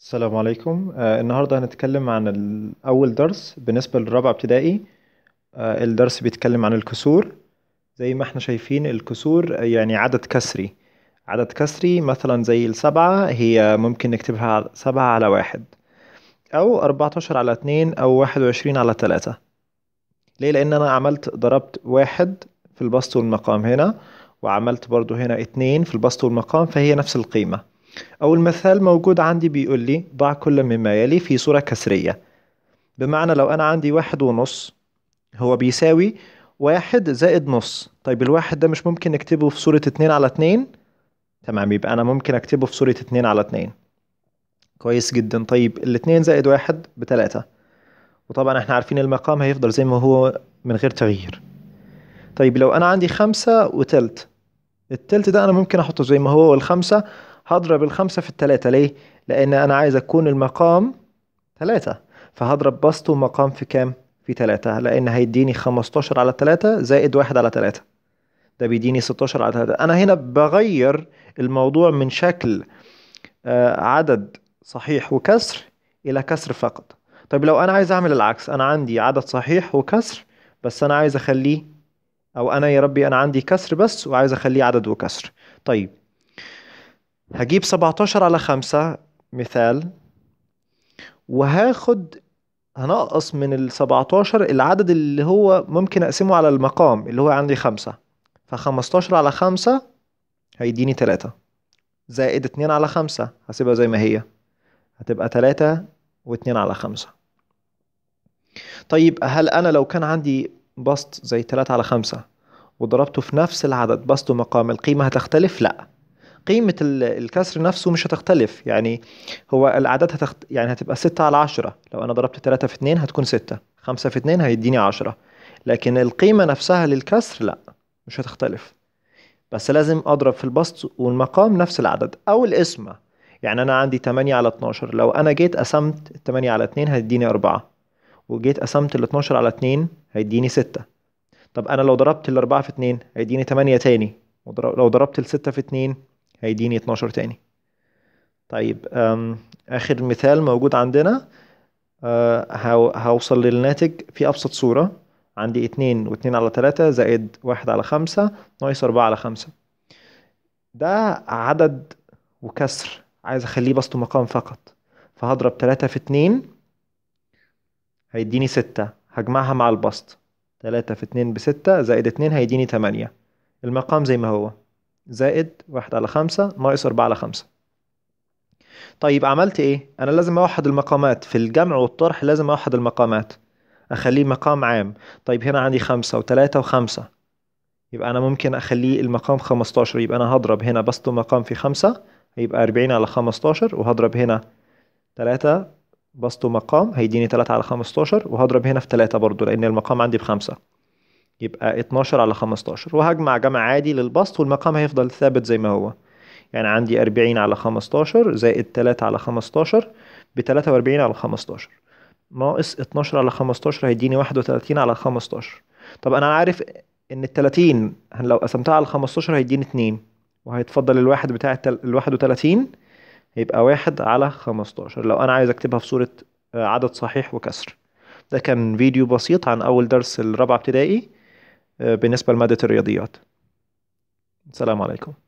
السلام عليكم آه النهاردة هنتكلم عن أول درس بالنسبة للرابعة ابتدائي آه الدرس بيتكلم عن الكسور زي ما احنا شايفين الكسور آه، يعني عدد كسري عدد كسري مثلا زي السبعة هي ممكن نكتبها سبعة على واحد أو أربعتاشر على اتنين أو واحد وعشرين على تلاتة ليه لأن أنا عملت ضربت واحد في البسط والمقام هنا وعملت برضو هنا اتنين في البسط والمقام فهي نفس القيمة أول مثال موجود عندي بيقول لي ضع كل مما يلي في صورة كسرية بمعنى لو أنا عندي واحد ونص هو بيساوي واحد زائد نص طيب الواحد ده مش ممكن نكتبه في صورة اتنين على اتنين تمام يبقى أنا ممكن أكتبه في صورة اتنين على اتنين كويس جدا طيب الاتنين زائد واحد بتلاتة وطبعا احنا عارفين المقام هيفضل زي ما هو من غير تغيير طيب لو أنا عندي خمسة وتلت التلت ده أنا ممكن أحطه زي ما هو والخمسة هضرب الخمسة في التلاتة ليه؟ لأن أنا عايز أكون المقام تلاتة فهضرب بسط ومقام في كام؟ في تلاتة لأن هيديني خمستاشر على تلاتة زائد واحد على تلاتة ده بيديني ستاشر على تلاتة أنا هنا بغير الموضوع من شكل آه، عدد صحيح وكسر إلى كسر فقط طيب لو أنا عايز أعمل العكس أنا عندي عدد صحيح وكسر بس أنا عايز أخليه أو أنا يا ربي أنا عندي كسر بس وعايز أخليه عدد وكسر طيب هجيب 17 على 5 مثال وهاخد هنقص من ال 17 العدد اللي هو ممكن اقسمه على المقام اللي هو عندي خمسة ف 15 على خمسة هيديني تلاتة زائد اتنين على خمسة هسيبها زي ما هي هتبقى تلاتة واتنين على خمسة طيب هل انا لو كان عندي بسط زي تلاتة على خمسة وضربته في نفس العدد بسط ومقام القيمة هتختلف؟ لأ قيمه الكسر نفسه مش هتختلف يعني هو الاعداد هتخت... يعني هتبقى 6 على 10 لو انا ضربت 3 في 2 هتكون 6 5 في 2 هيديني 10 لكن القيمه نفسها للكسر لا مش هتختلف بس لازم اضرب في البسط والمقام نفس العدد او القسمه يعني انا عندي 8 على 12 لو انا جيت قسمت 8 على 2 هيديني 4 وجيت قسمت ال 12 على 2 هيديني 6 طب انا لو ضربت الأربعة في 2 هيديني 8 تاني لو ضربت الستة في 2 هيديني 12 تاني طيب آخر مثال موجود عندنا أه هوصل للناتج في أبسط صورة عندي 2 و2 على 3 زائد 1 على 5 ناقص 4 على 5 ده عدد وكسر عايز أخليه بسط مقام فقط فهضرب 3 في 2 هيديني 6 هجمعها مع البسط 3 في 2 ب 6 زائد 2 هيديني 8 المقام زي ما هو زائد واحد على خمسة ناقص أربعة على خمسة طيب عملت ايه انا لازم اوحد المقامات في الجمع والطرح لازم اوحد المقامات اخليه مقام عام طيب هنا عندي خمسة وتلاتة وخمسة يبقى انا ممكن اخليه المقام خمستاشر يبقى انا هضرب هنا بسط مقام في خمسة هيبقى أربعين على خمستاشر وهضرب هنا تلاتة بسط مقام هيديني تلاتة على خمستاشر وهضرب هنا في تلاتة برضو لأن المقام عندي بخمسة يبقى 12 على 15 وهجمع جمع عادي للبسط والمقام هيفضل ثابت زي ما هو يعني عندي 40 على 15 زائد 3 على 15 ب 43 على 15 ناقص 12 على 15 هيديني 31 على 15 طب انا عارف ان ال 30 لو قسمتها على 15 هيديني 2 وهيتفضل الواحد بتاع ال 31 هيبقى 1 على 15 لو انا عايز اكتبها في صورة آه، عدد صحيح وكسر ده كان فيديو بسيط عن اول درس الرابعة ابتدائي آه، بالنسبة لمادة الرياضيات السلام عليكم